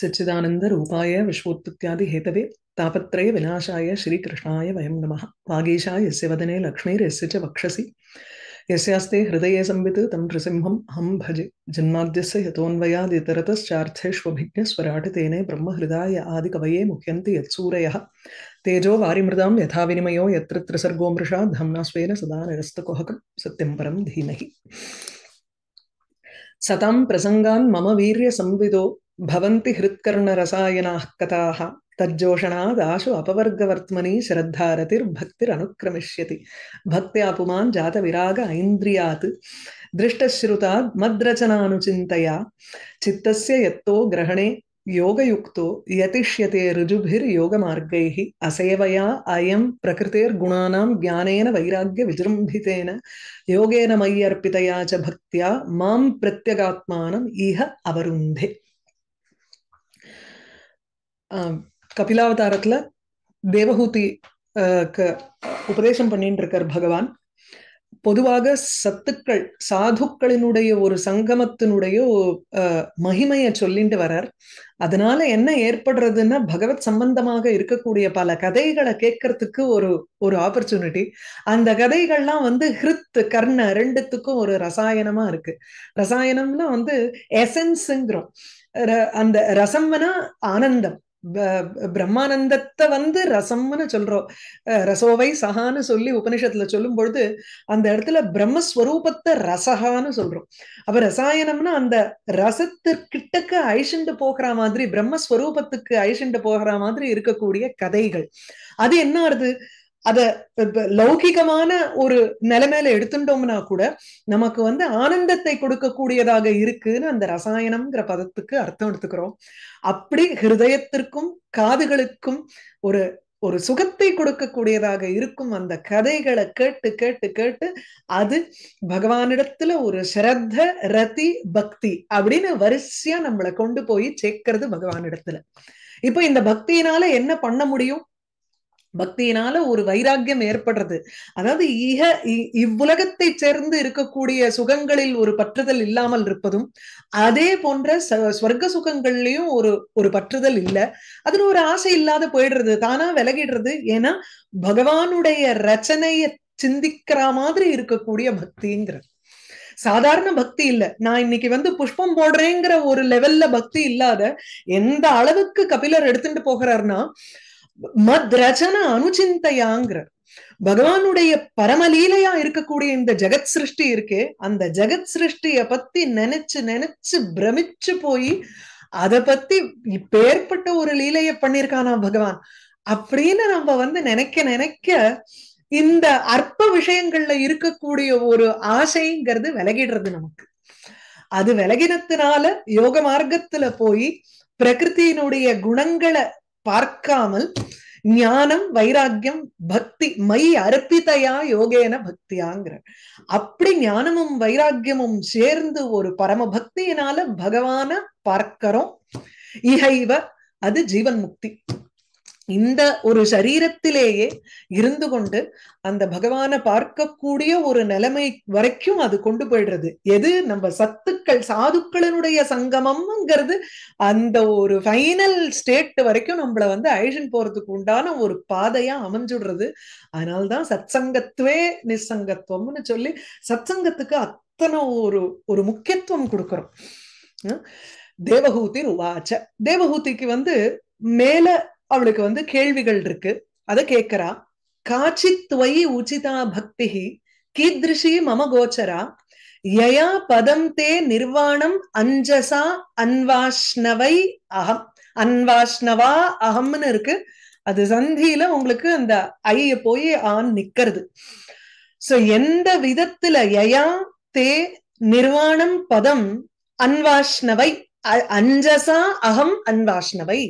सच्चिदानन्दरूपाय विश्वोत्पत्त्यादिहेतवे तापत्रय विनाशाय श्रीकृष्णाय वयं नमः वागीशाय यस्य वदने लक्ष्मीर्यस्य च वक्षसि यस्यास्ते हृदये संवित् तं नृसिंहम् अहं भजे जन्माद्यस्य यतोऽन्वयादितरतश्चार्थेष्वभिज्ञस्वराटितेने ब्रह्महृदाय आदिकवये मुह्यन्ति यत्सूरयः तेजो वारिमृदां यथा विनिमयो यत्र त्रिसर्गो मृषा धाम्ना स्वेन सदा निरस्तकुहकं सत्यं परं धीमहि सतां प्रसङ्गान् मम वीर्यसंविदो பவந்தி ஹிருத்கர்ணரசாயனாக கதாக தஜ்ஜோஷணாத் ஆசு அபவர்கவர்த்மனி ஸ்ரத்தாரதிர் பக்திர் அனுக்கிரமிஷ்யதி பக்தியா புமான் ஜாத விராக ஐந்திரியாத் திருஷ்டஸ்ருதாத் மத்ரச்சனானுச்சிந்தையா சித்தஸ்ய எத்தோ கிரகணே योगयुक्तो यतिष्यते ऋजुभिर्योगमार्गैः असेवया अयं प्रकृतेर्गुणानां ज्ञानेन वैराग्यविजृम्भितेन योगेन मय्यर्पितया च भक्त्या मां प्रत्यगात्मानम् इह अवरुन्धे கபிலாவதாரத்துல தேவஹூதி உபதேசம் பண்ணிட்டு இருக்கார் பகவான் பொதுவாக சத்துக்கள் சாதுக்களினுடைய ஒரு சங்கமத்தினுடைய மகிமையை சொல்லிட்டு வர்றார் அதனால என்ன ஏற்படுறதுன்னா பகவத் சம்பந்தமாக இருக்கக்கூடிய பல கதைகளை கேட்கறதுக்கு ஒரு ஒரு ஆப்பர்ச்சுனிட்டி அந்த கதைகள்லாம் வந்து ஹிருத் கர்ண ரெண்டுத்துக்கும் ஒரு ரசாயனமா இருக்கு ரசாயனம்னா வந்து எசன்ஸுங்கிறோம் அந்த ரசம்னா ஆனந்தம் பிரம்மானந்தத்தை வந்து ரசம்னு சொல்றோம் ரசோவை சஹான்னு சொல்லி உபனிஷத்துல சொல்லும் பொழுது அந்த இடத்துல பிரம்மஸ்வரூபத்தை ரசகான்னு சொல்றோம் அப்ப ரசாயனம்னா அந்த ரசத்திற்கிட்டக்க அழிச்சுண்டு போகிற மாதிரி பிரம்மஸ்வரூபத்துக்கு அழிச்சுண்டு போகிற மாதிரி இருக்கக்கூடிய கதைகள் அது என்ன அத லௌகிகமான ஒரு நிலைமையில எடுத்துட்டோம்னா கூட நமக்கு வந்து ஆனந்தத்தை கொடுக்கக்கூடியதாக இருக்குன்னு அந்த ரசாயனம்ங்கிற பதத்துக்கு அர்த்தம் எடுத்துக்கிறோம் அப்படி ஹிருதயத்திற்கும் காதுகளுக்கும் ஒரு ஒரு சுகத்தை கொடுக்கக்கூடியதாக இருக்கும் அந்த கதைகளை கேட்டு கேட்டு கேட்டு அது பகவானிடத்துல ஒரு ஸ்ரத்த ரதி பக்தி அப்படின்னு வரிசையா நம்மளை கொண்டு போய் சேர்க்கிறது பகவானிடத்துல இப்ப இந்த பக்தியினால என்ன பண்ண முடியும் பக்தியினால ஒரு வைராக்கியம் ஏற்படுறது அதாவது இக இவ்வுலகத்தை சேர்ந்து இருக்கக்கூடிய சுகங்களில் ஒரு பற்றுதல் இல்லாமல் இருப்பதும் அதே போன்ற ஸ்வர்க்க சுகங்கள்லயும் ஒரு ஒரு பற்றுதல் இல்லை அதுல ஒரு ஆசை இல்லாத போயிடுறது தானா விலகிடுறது ஏன்னா பகவானுடைய ரச்சனைய சிந்திக்கிற மாதிரி இருக்கக்கூடிய பக்திங்கிறது சாதாரண பக்தி இல்ல நான் இன்னைக்கு வந்து புஷ்பம் போடுறேங்கிற ஒரு லெவல்ல பக்தி இல்லாத எந்த அளவுக்கு கபிலர் எடுத்துட்டு போகிறார்னா மத்ரச்சன அனுச்சிந்தையாங்கிற பகவானுடைய பரமலீலையா இருக்கக்கூடிய இந்த ஜெகத் சிருஷ்டி இருக்கே அந்த ஜெகத் சிருஷ்டிய பத்தி நினைச்சு நினைச்சு பிரமிச்சு போய் அத பத்தி இப்பேற்பட்ட ஒரு லீலைய பண்ணிருக்கானா பகவான் அப்படின்னு நம்ம வந்து நினைக்க நினைக்க இந்த அற்ப விஷயங்கள்ல இருக்கக்கூடிய ஒரு ஆசைங்கிறது விலகிடுறது நமக்கு அது விலகினத்தினால யோக மார்க்கத்துல போய் பிரகிருத்தியினுடைய குணங்களை பார்க்காமல் ஞானம் வைராக்கியம் பக்தி மை அர்ப்பிதையா யோகேன பக்தியாங்கிற அப்படி ஞானமும் வைராக்கியமும் சேர்ந்து ஒரு பரம பக்தியினால பகவான பார்க்கிறோம் இகைவ அது ஜீவன் முக்தி இந்த ஒரு சரீரத்திலேயே இருந்து கொண்டு அந்த பகவான பார்க்கக்கூடிய ஒரு நிலைமை வரைக்கும் அது கொண்டு போயிடுறது எது நம்ம சத்துக்கள் சாதுக்களினுடைய சங்கமம்ங்கிறது அந்த ஒரு ஃபைனல் ஸ்டேட் வரைக்கும் நம்மள வந்து அழிஷன் போறதுக்கு உண்டான ஒரு பாதையா அமைஞ்சுடுறது அதனால்தான் சத் நிசங்கத்துவம்னு சொல்லி சத்சங்கத்துக்கு அத்தனை ஒரு ஒரு முக்கியத்துவம் கொடுக்கிறோம் தேவகூதி உவாச்ச தேவகூதிக்கு வந்து மேல அவளுக்கு வந்து கேள்விகள் இருக்கு அதை கேக்குறா காட்சி துவயி உச்சிதா பக்தி கீத்ரிஷி மம கோச்சரா யயா பதம் தே நிர்வாணம் அஞ்சசா அன்வாஷ்ணவை அகம் அன்வாஷ்ணவா அகம்னு இருக்கு அது சந்தியில உங்களுக்கு அந்த ஐய போய் ஆண் நிக்கிறது சோ எந்த விதத்துல யயா தே நிர்வாணம் பதம் அன்வாஷ்ணவை அஞ்சசா அகம் அன்வாஷ்ணவை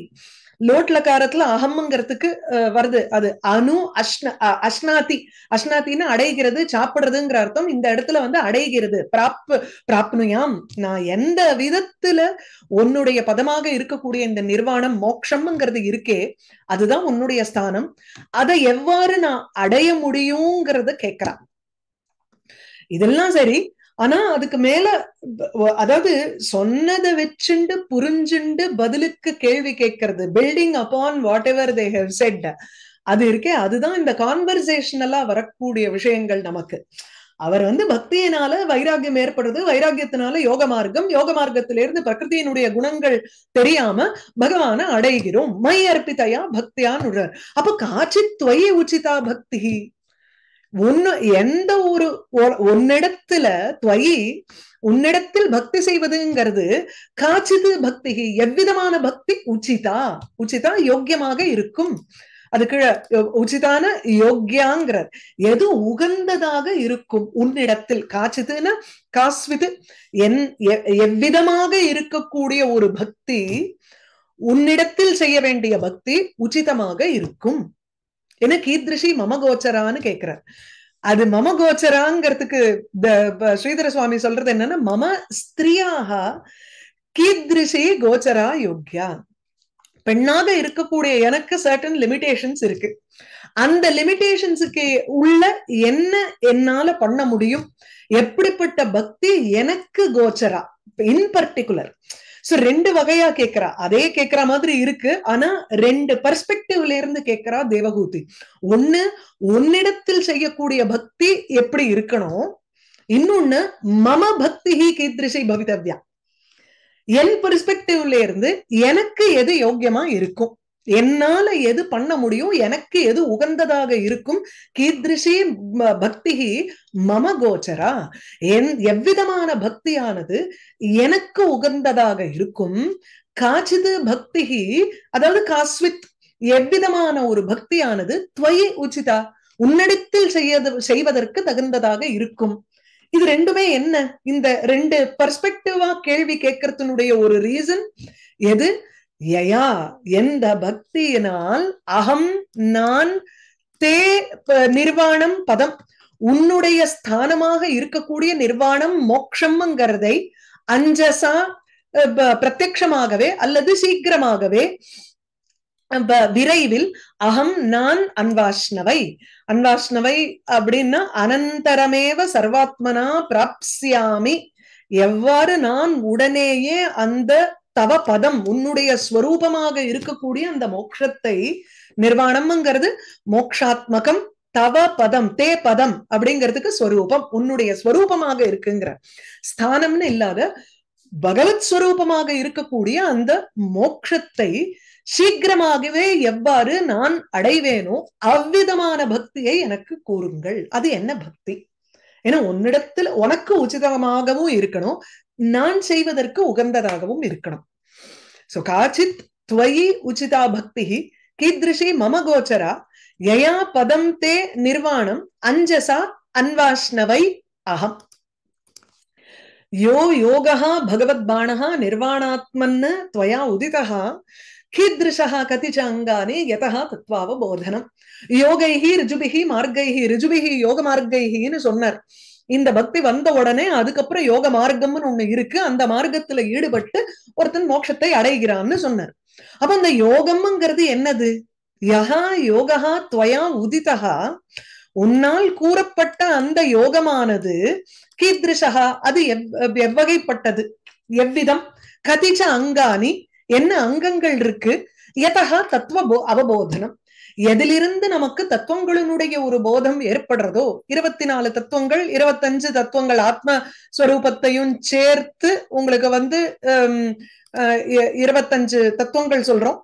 லோட்லக்காரத்துல அகம்ங்கிறதுக்கு வருது அது அணு அஷ்ண அஷ்ணாத்தி அஷ்ணாத்தின்னு அடைகிறது சாப்பிடுறதுங்கிற அர்த்தம் இந்த இடத்துல வந்து அடைகிறது பிராப் பிராப்னுயாம் நான் எந்த விதத்துல உன்னுடைய பதமாக இருக்கக்கூடிய இந்த நிர்வாணம் மோக்ஷம்ங்கிறது இருக்கே அதுதான் உன்னுடைய ஸ்தானம் அதை எவ்வாறு நான் அடைய முடியுங்கிறத கேட்கிறான் இதெல்லாம் சரி ஆனா அதுக்கு மேல அதாவது சொன்னதை வச்சுண்டு புரிஞ்சுண்டு பதிலுக்கு கேள்வி கேட்கறது பில்டிங் அப்பான் whatever they have said அது இருக்கே அதுதான் இந்த கான்வர்சேஷனலா வரக்கூடிய விஷயங்கள் நமக்கு அவர் வந்து பக்தியினால வைராகியம் ஏற்படுறது வைராகியத்தினால யோக மார்க்கம் யோக மார்க்கத்திலிருந்து பிரகிருதியினுடைய குணங்கள் தெரியாம பகவான அடைகிறோம் மை அர்ப்பிதையா பக்தியான் அப்ப காட்சி துவையை உச்சிதா பக்தி ஒன்னு எந்த ஒரு உன்னிடத்துல துவயி உன்னிடத்தில் பக்தி செய்வதுங்கிறது காச்சிது பக்தி எவ்விதமான பக்தி உச்சிதா உச்சிதா யோக்கியமாக இருக்கும் அதுக்கு உச்சிதான யோக்கியாங்கிறது எது உகந்ததாக இருக்கும் உன்னிடத்தில் காச்சிதுன்னு காஸ்விது என் எவ்விதமாக இருக்கக்கூடிய ஒரு பக்தி உன்னிடத்தில் செய்ய வேண்டிய பக்தி உச்சிதமாக இருக்கும் என்ன கீத்ரிஷி மம கோச்சரான்னு கேக்குறார் அது மம கோச்சராங்கிறதுக்கு ஸ்ரீதர சுவாமி சொல்றது என்னன்னா மம ஸ்திரியாக கீத்ரிஷி கோச்சரா யோக்யா பெண்ணாக இருக்கக்கூடிய எனக்கு சர்டன் லிமிடேஷன்ஸ் இருக்கு அந்த லிமிடேஷன்ஸுக்கு உள்ள என்ன என்னால பண்ண முடியும் எப்படிப்பட்ட பக்தி எனக்கு கோச்சரா இன் பர்டிகுலர் சோ ரெண்டு வகையா கேக்குறா அதே கேக்குற மாதிரி இருக்கு ஆனா ரெண்டு பெர்ஸ்பெக்டிவ்ல இருந்து கேக்குறா தேவகூதி ஒண்ணு உன்னிடத்தில் செய்யக்கூடிய பக்தி எப்படி இருக்கணும் இன்னொன்னு மம பக்தி கீதிருஷை பவிதவ்யா என் பெர்ஸ்பெக்டிவ்ல இருந்து எனக்கு எது யோக்கியமா இருக்கும் என்னால எது பண்ண முடியும் எனக்கு எது உகந்ததாக இருக்கும் கீதிருஷி பக்தி மம கோச்சரா என் எவ்விதமான பக்தியானது எனக்கு உகந்ததாக இருக்கும் காச்சிது பக்தி அதாவது காஸ்வித் எவ்விதமான ஒரு பக்தியானது துவயி உச்சிதா உன்னிடத்தில் செய்ய செய்வதற்கு தகுந்ததாக இருக்கும் இது ரெண்டுமே என்ன இந்த ரெண்டு பர்ஸ்பெக்டிவா கேள்வி கேட்கறதுனுடைய ஒரு ரீசன் எது யயா எந்த பக்தியினால் அகம் நான் தே நிர்வாணம் பதம் உன்னுடைய ஸ்தானமாக இருக்கக்கூடிய நிர்வாணம் மோக்ஷம்ங்கிறதை அஞ்சசா பிரத்யமாகவே அல்லது சீக்கிரமாகவே விரைவில் அகம் நான் அன்வாஷ்ணவை அன்வாஷ்ணவை அப்படின்னா அனந்தரமேவ சர்வாத்மனா பிராப்சியாமி எவ்வாறு நான் உடனேயே அந்த தவ பதம் உன்னுடைய ஸ்வரூபமாக இருக்கக்கூடிய அந்த மோக்ஷத்தை நிர்வாணம்ங்கிறது மோக்ஷாத்மகம் தவ பதம் தே பதம் அப்படிங்கிறதுக்கு ஸ்வரூபம் உன்னுடைய ஸ்வரூபமாக இருக்குங்கிற ஸ்தானம்னு இல்லாத பகவத் ஸ்வரூபமாக இருக்கக்கூடிய அந்த மோக்ஷத்தை சீக்கிரமாகவே எவ்வாறு நான் அடைவேனோ அவ்விதமான பக்தியை எனக்கு கூறுங்கள் அது என்ன பக்தி ஏன்னா உன்னிடத்துல உனக்கு உச்சிதமாகவும் இருக்கணும் நான் செய்வதற்கு உகந்ததாகவும் இருக்கணும் சோ காச்சித் துவயி உச்சிதா பக்தி கீதிருஷி மம கோச்சரா யயா பதம் தே நிர்வாணம் அஞ்சசா அன்வாஷ்ணவை அகம் யோ யோகா பகவத் பாணஹா நிர்வாணாத்மன்னு துவயா உதிதா कीदृशः கதிச்ச அங்கானி अङ्गानि தத்வாவ போதனம் யோகைஹி ரிஜுபிஹி மார்கைஹி ரிஜுபிஹி யோக மார்கைஹின்னு சொன்னார் இந்த பக்தி வந்த உடனே அதுக்கப்புறம் யோக மார்க்கம்னு ஒண்ணு இருக்கு அந்த மார்க்கத்துல ஈடுபட்டு ஒருத்தன் மோட்சத்தை அடைகிறான்னு சொன்னார் அப்ப அந்த யோகம்ங்கிறது என்னது யஹா யோகா துவயா உதிதகா உன்னால் கூறப்பட்ட அந்த யோகமானது கீத்ரிஷகா அது எவ் எவ்வகைப்பட்டது எவ்விதம் கதிச்ச அங்காணி என்ன அங்கங்கள் இருக்கு எதகா தத்துவ போ அவபோதனம் எதிலிருந்து நமக்கு தத்துவங்களினுடைய ஒரு போதம் ஏற்படுறதோ இருபத்தி நாலு தத்துவங்கள் இருபத்தஞ்சு தத்துவங்கள் ஆத்ம ஸ்வரூபத்தையும் சேர்த்து உங்களுக்கு வந்து இருபத்தஞ்சு தத்துவங்கள் சொல்றோம்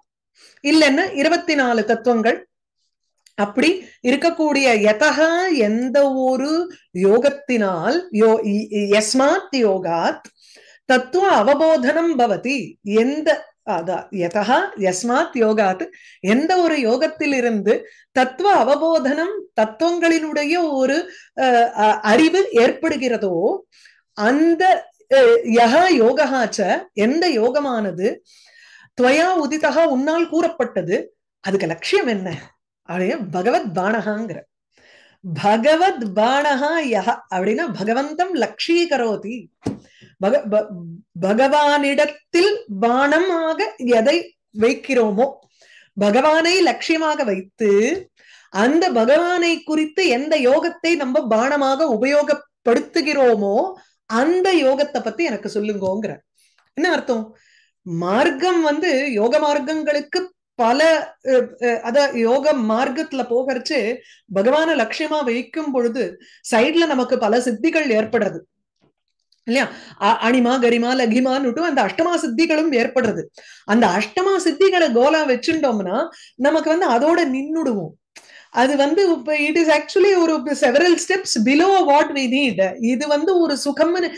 இல்லைன்னா இருபத்தி நாலு தத்துவங்கள் அப்படி இருக்கக்கூடிய எதகா எந்த ஒரு யோகத்தினால் யோ எஸ்மாத் யோகாத் தத்துவ அவபோதனம் பவதி எந்த யஸ்மாத் யோகாத் எந்த ஒரு யோகத்திலிருந்து தத்துவ அவபோதனம் தத்துவங்களினுடைய ஒரு அறிவு ஏற்படுகிறதோ அந்த யக யோகாச்ச எந்த யோகமானது துவயா உதிதகா உன்னால் கூறப்பட்டது அதுக்கு லட்சியம் என்ன அப்படியே பகவத் பானகாங்கிற பகவத் பானகா யஹ அப்படின்னா பகவந்தம் லட்சீகரோதி பகவானிடத்தில் பானமாக எதை வைக்கிறோமோ பகவானை லட்சியமாக வைத்து அந்த பகவானை குறித்து எந்த யோகத்தை நம்ம பானமாக உபயோகப்படுத்துகிறோமோ அந்த யோகத்தை பத்தி எனக்கு சொல்லுங்கோங்கிற என்ன அர்த்தம் மார்க்கம் வந்து யோக மார்க்கங்களுக்கு பல அத யோக மார்க்கத்துல போகறச்சு பகவான லட்சியமா வைக்கும் பொழுது சைட்ல நமக்கு பல சித்திகள் ஏற்படுறது இல்லையா அனிமா கரிமா லகிமான்னுட்டும் அந்த அஷ்டமா சித்திகளும் ஏற்படுறது அந்த அஷ்டமா சித்திகளை கோலா வச்சுட்டோம்னா நமக்கு வந்து அதோட நின்னுடுவோம் அது வந்து இப்போ இட் இஸ் ஆக்சுவலி ஒரு several steps below what we need இது வந்து ஒரு சுகம்னு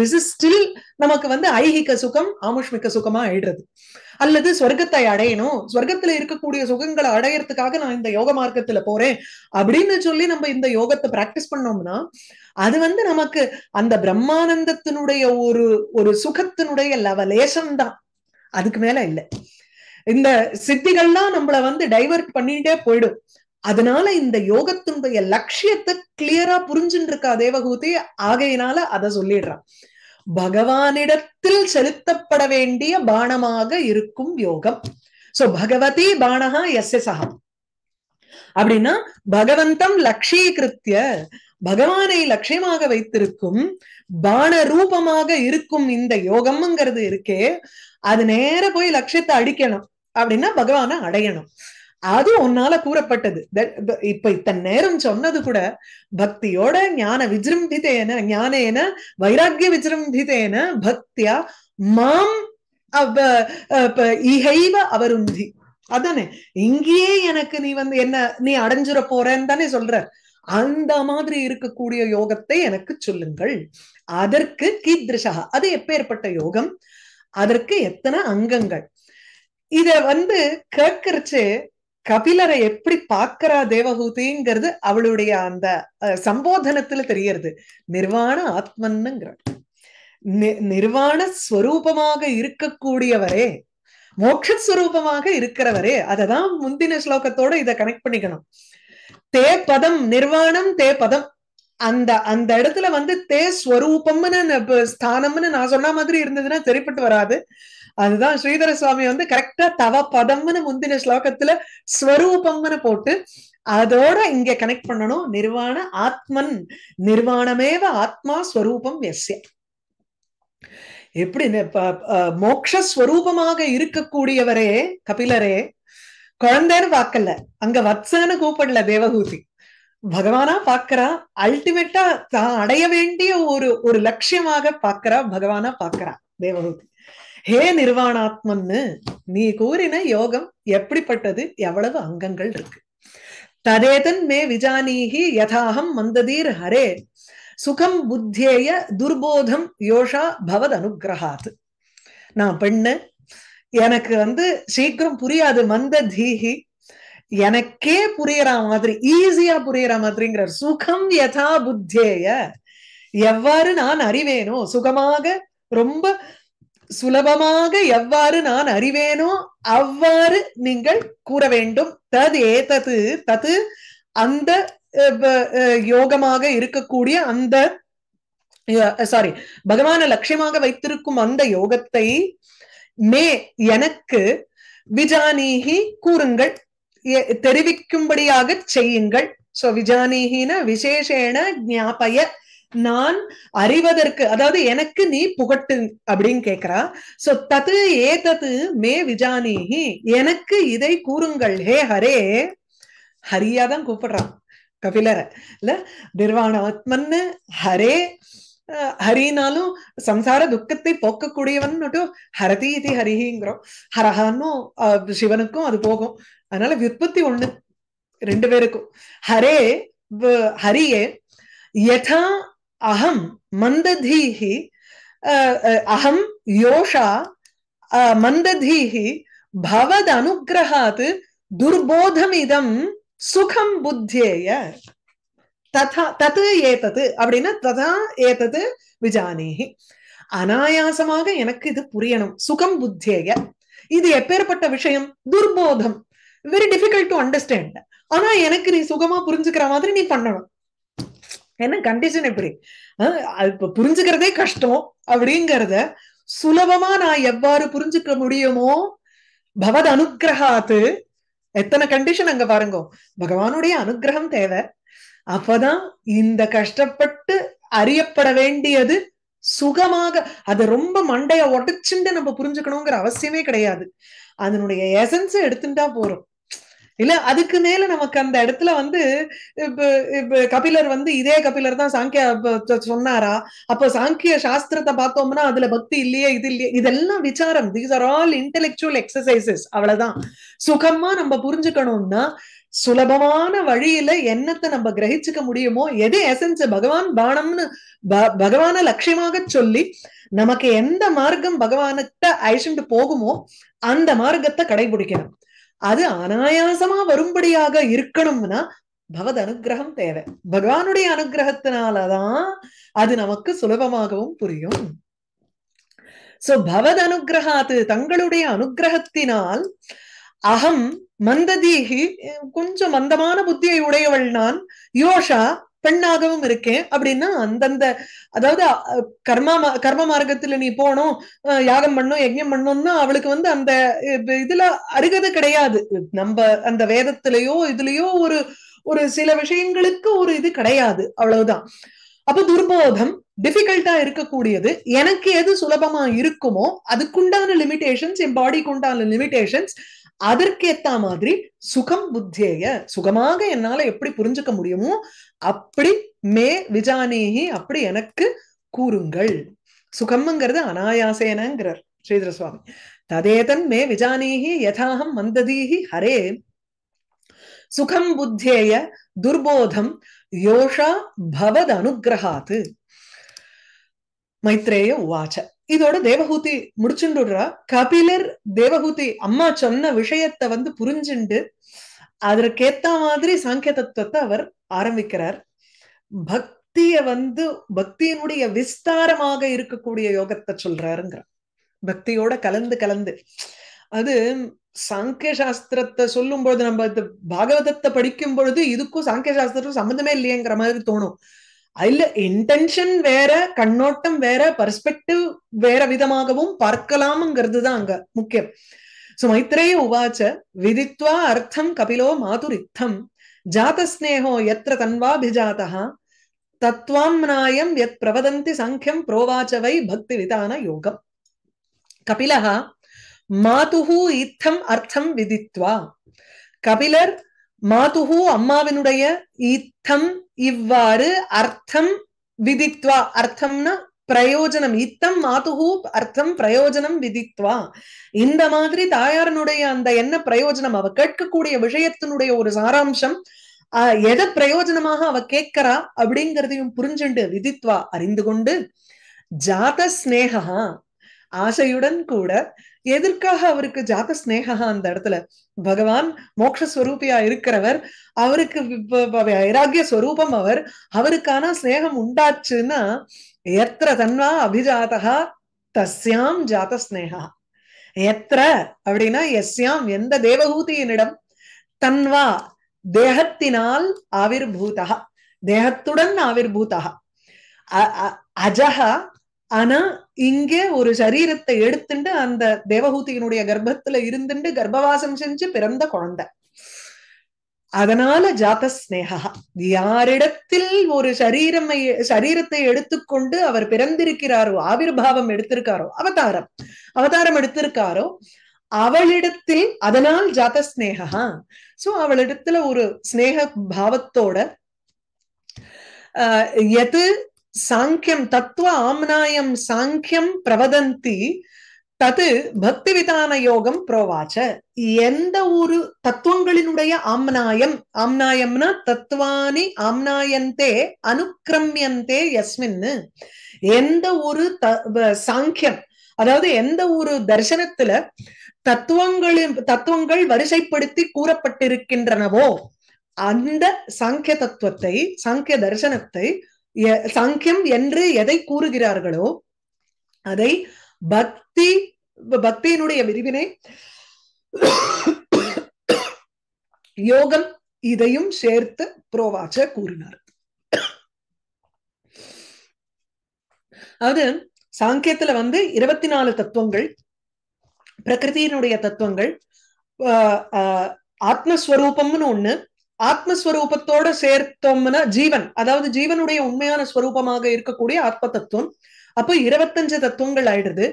திஸ் இஸ் ஸ்டில் நமக்கு வந்து ஐகிக்க சுகம் ஆமுஷ்மிக்க சுகமா ஆயிடுறது அல்லது சொர்க்கத்தை அடையணும் சொர்க்கத்துல இருக்கக்கூடிய சுகங்களை அடையறதுக்காக நான் இந்த யோக மார்க்கத்துல போறேன் அப்படின்னு சொல்லி நம்ம இந்த யோகத்தை பிராக்டிஸ் பண்ணோம்னா அது வந்து நமக்கு அந்த பிரம்மானந்தத்தினுடைய ஒரு ஒரு சுகத்தினுடைய லவலேசம் தான் அதுக்கு மேல இல்லை இந்த சித்திகள்லாம் நம்மள வந்து டைவர்ட் பண்ணிட்டே போயிடும் அதனால இந்த யோகத்தினுடைய லட்சியத்தை கிளியரா புரிஞ்சுட்டு இருக்கா தேவகூதி ஆகையினால அதை சொல்லிடுறான் பகவானிடத்தில் செலுத்தப்பட வேண்டிய பானமாக இருக்கும் யோகம் சோ பகவதி பானகா எஸ் சகம் அப்படின்னா பகவந்தம் லட்சீகிருத்திய பகவானை லட்சியமாக வைத்திருக்கும் பான ரூபமாக இருக்கும் இந்த யோகம்ங்கிறது இருக்கே அது நேர போய் லட்சியத்தை அடிக்கணும் அப்படின்னா பகவான அடையணும் அது உன்னால கூறப்பட்டது இப்ப இத்தனை நேரம் சொன்னது கூட பக்தியோட ஞான விஜிரம்பிதேன ஞானேன வைராக்கிய விஜிரம்பிதேன பக்தியா மாம் இகைவ அவருந்தி அதானே இங்கேயே எனக்கு நீ வந்து என்ன நீ அடைஞ்சிட போறேன்னு தானே சொல்ற அந்த மாதிரி இருக்கக்கூடிய யோகத்தை எனக்கு சொல்லுங்கள் அதற்கு கீத்ரிஷா அது எப்பேற்பட்ட யோகம் அதற்கு எத்தனை அங்கங்கள் இத வந்து கேட்கறச்சு கபிலரை எப்படி பாக்குறா தேவஹூதிங்கிறது அவளுடைய அந்த சம்போதனத்துல தெரியறது நிர்வாண ஆத்மன்னுங்கிற நிர்வாண ஸ்வரூபமாக இருக்கக்கூடியவரே மோட்சஸ்வரூபமாக இருக்கிறவரே அததான் முந்தின ஸ்லோகத்தோட இதை கனெக்ட் பண்ணிக்கணும் தே பதம் நிர்வாணம் தே பதம் அந்த அந்த இடத்துல வந்து தே ஸ்வரூபம்னு ஸ்தானம்னு நான் சொன்ன மாதிரி இருந்ததுன்னா தெரிப்பட்டு வராது அதுதான் ஸ்ரீதர சுவாமி வந்து கரெக்டா தவ பதம்னு முந்தின ஸ்லோகத்துல ஸ்வரூபம்னு போட்டு அதோட இங்க கனெக்ட் பண்ணணும் நிர்வாண ஆத்மன் நிர்வாணமேவ ஆத்மா ஸ்வரூபம் எஸ்ய எப்படி மோக்ஷரூபமாக இருக்கக்கூடியவரே கபிலரே குழந்தைன்னு பார்க்கல அங்க வத்சன்னு கூப்பிடல தேவகூதி பகவானா பாக்குறா அல்டிமேட்டா தான் அடைய வேண்டிய ஒரு ஒரு லட்சியமாக பாக்குறா பகவானா பாக்குறா தேவகூதி ஹே நிர்வாணாத்மன்னு நீ கூறின யோகம் எப்படிப்பட்டது எவ்வளவு அங்கங்கள் இருக்கு ததேதன் மே விஜானீகி யதாஹம் மந்ததீர் ஹரே சுகம் புத்தேய துர்போதம் யோஷா பவத் அனுகிரகாத் நான் பெண்ணு எனக்கு வந்து சீக்கிரம் புரியாது மந்த தீஹி எனக்கே புரியற மாதிரி ஈஸியா புரியற மாதிரிங்கிறார் சுகம் யதா புத்தேய எவ்வாறு நான் அறிவேனோ சுகமாக ரொம்ப சுலபமாக எவ்வாறு நான் அறிவேனோ அவ்வாறு நீங்கள் கூற வேண்டும் தது ஏதது தது அந்த யோகமாக இருக்கக்கூடிய அந்த சாரி பகவான லட்சியமாக வைத்திருக்கும் அந்த யோகத்தை மே எனக்கு விஜானீகி கூறுங்கள் தெரிவிக்கும்படியாக செய்யுங்கள் சோ விஜானீகின விசேஷேன ஞாபய நான் அறிவதற்கு அதாவது எனக்கு நீ புகட்டு அப்படின்னு கேக்குறா சோ தது ஏ மே விஜானிஹி எனக்கு இதை கூறுங்கள் ஹே ஹரே ஹரியா தான் கூப்பிடுறான் கபிலர இல்ல நிர்வாண ஹரே ஹரினாலும் சம்சார துக்கத்தை போக்கக்கூடியவன்னுட்டு ஹரதி இது ஹரிஹிங்கிறோம் ஹரஹானும் சிவனுக்கும் அது போகும் அதனால விற்பத்தி ஒண்ணு ரெண்டு பேருக்கும் ஹரே ஹரியே யதா அகம் மந்ததீஹி அகம் யோஷா மந்ததீஹி பவத் அனுகிரகாத் துர்போதமிதம் சுகம் புத்தியேய ததா தத்து ஏத்தது அப்படின்னா ததா ஏத்தது விஜானேஹி அனாயாசமாக எனக்கு இது புரியணும் சுகம் புத்தியேய இது எப்பேற்பட்ட விஷயம் துர்போதம் வெரி டிஃபிகல்ட் டு அண்டர்ஸ்டாண்ட் ஆனா எனக்கு நீ சுகமா புரிஞ்சுக்கிற மாதிரி நீ பண்ணணும் என்ன கண்டிஷன் எப்படி இப்ப புரிஞ்சுக்கிறதே கஷ்டம் அப்படிங்கறத சுலபமா நான் எவ்வாறு புரிஞ்சுக்க முடியுமோ பவத் அனுகிரகாத்து எத்தனை கண்டிஷன் அங்க பாருங்க பகவானுடைய அனுகிரகம் தேவை அப்பதான் இந்த கஷ்டப்பட்டு அறியப்பட வேண்டியது சுகமாக அதை ரொம்ப மண்டைய உடைச்சுண்டு நம்ம புரிஞ்சுக்கணுங்கிற அவசியமே கிடையாது அதனுடைய எசன்ஸ் எடுத்துட்டா போறோம் இல்ல அதுக்கு மேல நமக்கு அந்த இடத்துல வந்து இப்ப கபிலர் வந்து இதே கபிலர் தான் சாங்கிய சொன்னாரா அப்ப சாங்கிய சாஸ்திரத்தை பார்த்தோம்னா அதுல பக்தி இல்லையே இது இல்லையே இதெல்லாம் விசாரம் these are all intellectual exercises அவ்வளவுதான் சுகமா நம்ம புரிஞ்சுக்கணும்னா சுலபமான வழியில என்னத்தை நம்ம கிரகிச்சுக்க முடியுமோ எது எசன்ஸ் பகவான் பானம்னு பகவான லட்சியமாக சொல்லி நமக்கு எந்த மார்க்கம் பகவானுக்கிட்ட ஐஷன்ட்டு போகுமோ அந்த மார்க்கத்தை கடைபிடிக்கணும் அது அனாயாசமா வரும்படியாக இருக்கணும்னா பகவத் அனுகிரகம் தேவை பகவானுடைய அனுகிரகத்தினாலதான் அது நமக்கு சுலபமாகவும் புரியும் சோ பவத் அனுகிரகாத்து தங்களுடைய அனுகிரகத்தினால் அகம் மந்ததீகி கொஞ்சம் மந்தமான புத்தியை உடையவள் நான் யோஷா பெண்ணாகவும் இருக்கேன் அப்படின்னா அந்தந்த அதாவது கர்மா கர்ம மார்க்கத்துல நீ போனோம் யாகம் பண்ணும் யஜ்யம் பண்ணோம்னா அவளுக்கு வந்து அந்த இதுல அருகதை கிடையாது நம்ம அந்த வேதத்திலேயோ இதுலயோ ஒரு ஒரு சில விஷயங்களுக்கு ஒரு இது கிடையாது அவ்வளவுதான் அப்ப துர்போதம் டிஃபிகல்ட்டா இருக்கக்கூடியது எனக்கு எது சுலபமா இருக்குமோ அதுக்குண்டான லிமிடேஷன்ஸ் என் பாடிக்கு உண்டான லிமிடேஷன்ஸ் அதற்கேத்த மாதிரி சுகம் புத்தேய சுகமாக என்னால எப்படி புரிஞ்சுக்க முடியுமோ அப்படி மே விஜானேகி அப்படி எனக்கு கூறுங்கள் சுகம்ங்கிறது அனாயாசேனங்கிறார் ஸ்ரீதர சுவாமி ததேதன் மே விஜானேகி யதாகம் மந்ததீஹி ஹரே சுகம் புத்தேய துர்போதம் யோஷா பவத் அனுகிரகாத் மைத்ரேய உவாச்ச இதோட தேவஹூதி முடிச்சுடுறா கபிலர் தேவஹூதி அம்மா சொன்ன விஷயத்த வந்து புரிஞ்சுண்டு அதற்கேத்த மாதிரி சாங்கிய தத்துவத்தை அவர் ஆரம்பிக்கிறார் பக்திய வந்து பக்தியினுடைய விஸ்தாரமாக இருக்கக்கூடிய யோகத்தை சொல்றாருங்கிற பக்தியோட கலந்து கலந்து அது சாங்கிய சாஸ்திரத்தை சொல்லும் பொழுது நம்ம பாகவதத்தை படிக்கும் பொழுது இதுக்கும் சாங்கிய சாஸ்திரத்துக்கும் சம்மந்தமே இல்லையங்கிற மாதிரி தோணும் அதுல இன்டென்ஷன் வேற கண்ணோட்டம் வேற பர்ஸ்பெக்டிவ் வேற விதமாகவும் பார்க்கலாம்ங்கிறது தான் அங்க முக்கியம் சோ சுமைத்ரேய உவாச்ச விதித்வா அர்த்தம் கபிலோ மாதுரித்தம் ஜாதஸ்நேகோ எத்திர தன்வாபிஜாதா தத்வாம்னாயம் எத் பிரவதந்தி சாங்கியம் புரோவாச்சவை பக்தி விதான யோகம் கபிலகா மாதுஹூ இத்தம் அர்த்தம் விதித்வா கபிலர் மாதுகு அம்மாவினுடைய இத்தம் இவ்வாறு அர்த்தம் விதித்வா அர்த்தம்னா பிரயோஜனம் இத்தம் மாதுகு அர்த்தம் பிரயோஜனம் விதித்வா இந்த மாதிரி தாயாரனுடைய அந்த என்ன பிரயோஜனம் அவ கேட்கக்கூடிய விஷயத்தினுடைய ஒரு சாராம்சம் எதை பிரயோஜனமாக அவ கேட்கிறா அப்படிங்கிறதையும் புரிஞ்சுண்டு விதித்வா அறிந்து கொண்டு ஜாத ஸ்னேகா ஆசையுடன் கூட எதற்காக அவருக்கு ஜாத ஸ்னேகா அந்த இடத்துல பகவான் மோக்ஷஸ்வரூபியா இருக்கிறவர் அவருக்கு வைராகிய ஸ்வரூபம் அவர் அவருக்கான ஸ்னேகம் உண்டாச்சுன்னா எத்திர தன்வா அபிஜாதகா தஸ்யாம் ஜாத ஸ்னேகா எத்திர அப்படின்னா எஸ்யாம் எந்த தேவகூதியினிடம் தன்வா தேகத்தினால் ஆவிர் பூதா தேகத்துடன் ஆவிர் பூதா அஜஹா ஆனா இங்கே ஒரு சரீரத்தை எடுத்துண்டு அந்த தேவஹூதியினுடைய கர்ப்பத்துல இருந்துட்டு கர்ப்பவாசம் செஞ்சு பிறந்த குழந்தை அதனால ஜாத ஸ்னேகா யாரிடத்தில் ஒரு சரீரமை சரீரத்தை எடுத்துக்கொண்டு அவர் பிறந்திருக்கிறாரோ பாவம் எடுத்திருக்காரோ அவதாரம் அவதாரம் எடுத்திருக்காரோ அவளிடத்தில் அதனால் ஜாத்த ஸ்னேகா சோ அவளிடத்துல ஒரு ஸ்னேக பாவத்தோட எது சாங்கியம் தத்துவ ஆம்னாயம் சாங்கியம் பிரவதந்தி தது பக்தி விதான யோகம் புரோவாச்ச எந்த ஒரு தத்துவங்களினுடைய ஆம்னாயம் ஆம்னாயம்னா தத்துவானி ஆம்னாயந்தே அனுக்கிரமியந்தே எஸ்மின் எந்த ஒரு த சாங்கியம் அதாவது எந்த ஒரு தர்சனத்துல தத்துவங்களின் தத்துவங்கள் வரிசைப்படுத்தி கூறப்பட்டிருக்கின்றனவோ அந்த சாங்கிய தத்துவத்தை சாங்கிய தர்சனத்தை சங்கியம் என்று எதை கூறுகிறார்களோ அதை பக்தி பக்தியினுடைய விரிவினை யோகம் இதையும் சேர்த்து புரோவாச்ச கூறினார் அது சாங்கியத்துல வந்து இருபத்தி நாலு தத்துவங்கள் பிரகிருதியினுடைய தத்துவங்கள் ஆத்மஸ்வரூபம்னு ஒண்ணு ஆத்மஸ்வரூபத்தோட சேர்த்தோம்னா ஜீவன் அதாவது ஜீவனுடைய உண்மையான ஸ்வரூபமாக இருக்கக்கூடிய ஆத்ம தத்துவம் அப்போ இருபத்தஞ்சு தத்துவங்கள் ஆயிடுது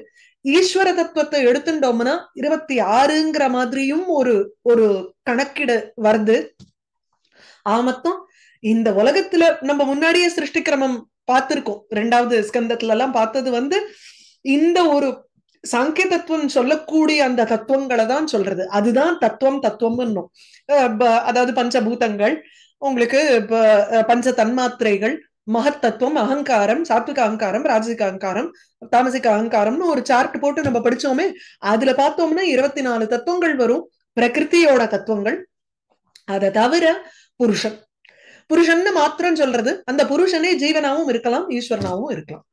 ஈஸ்வர தத்துவத்தை எடுத்துட்டோம்னா இருபத்தி ஆறுங்கிற மாதிரியும் ஒரு ஒரு கணக்கிட வருது ஆ மொத்தம் இந்த உலகத்துல நம்ம முன்னாடியே சிருஷ்டிக்கிரமம் பார்த்திருக்கோம் ரெண்டாவது ஸ்கந்தத்துல எல்லாம் பார்த்தது வந்து இந்த ஒரு தத்துவம் சொல்லக்கூடிய அந்த தத்துவங்களை தான் சொல்றது அதுதான் தத்துவம் தத்துவம்னு அதாவது பஞ்சபூதங்கள் உங்களுக்கு பஞ்ச தன்மாத்திரைகள் மகத் தத்துவம் அகங்காரம் சாத்விக அகங்காரம் ராஜசிக அகங்காரம் தாமசிக அகங்காரம்னு ஒரு சார்ட் போட்டு நம்ம படிச்சோமே அதுல பார்த்தோம்னா இருபத்தி நாலு தத்துவங்கள் வரும் பிரகிருத்தியோட தத்துவங்கள் அதை தவிர புருஷன் புருஷன்னு மாத்திரம் சொல்றது அந்த புருஷனே ஜீவனாவும் இருக்கலாம் ஈஸ்வரனாவும் இருக்கலாம்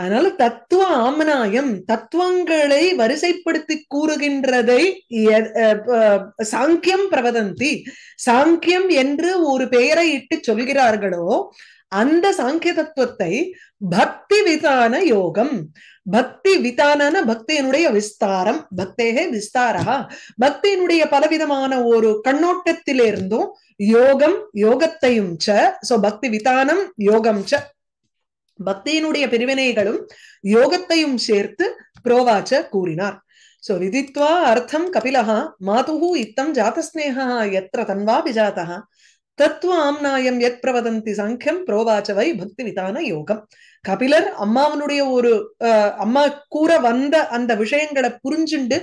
அதனால தத்துவ ஆமனாயம் தத்துவங்களை வரிசைப்படுத்தி கூறுகின்றதை சாங்கியம் பிரவதந்தி சாங்கியம் என்று ஒரு பெயரை இட்டு சொல்கிறார்களோ அந்த சாங்கிய தத்துவத்தை பக்தி விதான யோகம் பக்தி விதான பக்தியினுடைய விஸ்தாரம் பக்தேகே விஸ்தாரா பக்தியினுடைய பலவிதமான ஒரு கண்ணோட்டத்திலிருந்தும் யோகம் யோகத்தையும் சோ பக்தி விதானம் யோகம் ச பக்தியினுடைய பிரிவினைகளும் யோகத்தையும் சேர்த்து புரோவாச்ச கூறினார் சோ விதித்வா அர்த்தம் கபிலஹா மாதுஹு இத்தம் ஜாதஸ்னேகா எத்திர தன்வா பிஜாத்தா தத்துவாம்னாயம் எத் பிரவதந்தி சங்கியம் புரோவாச்சவை பக்தி விதான யோகம் கபிலர் அம்மாவனுடைய ஒரு அம்மா கூற வந்த அந்த விஷயங்களை புரிஞ்சுண்டு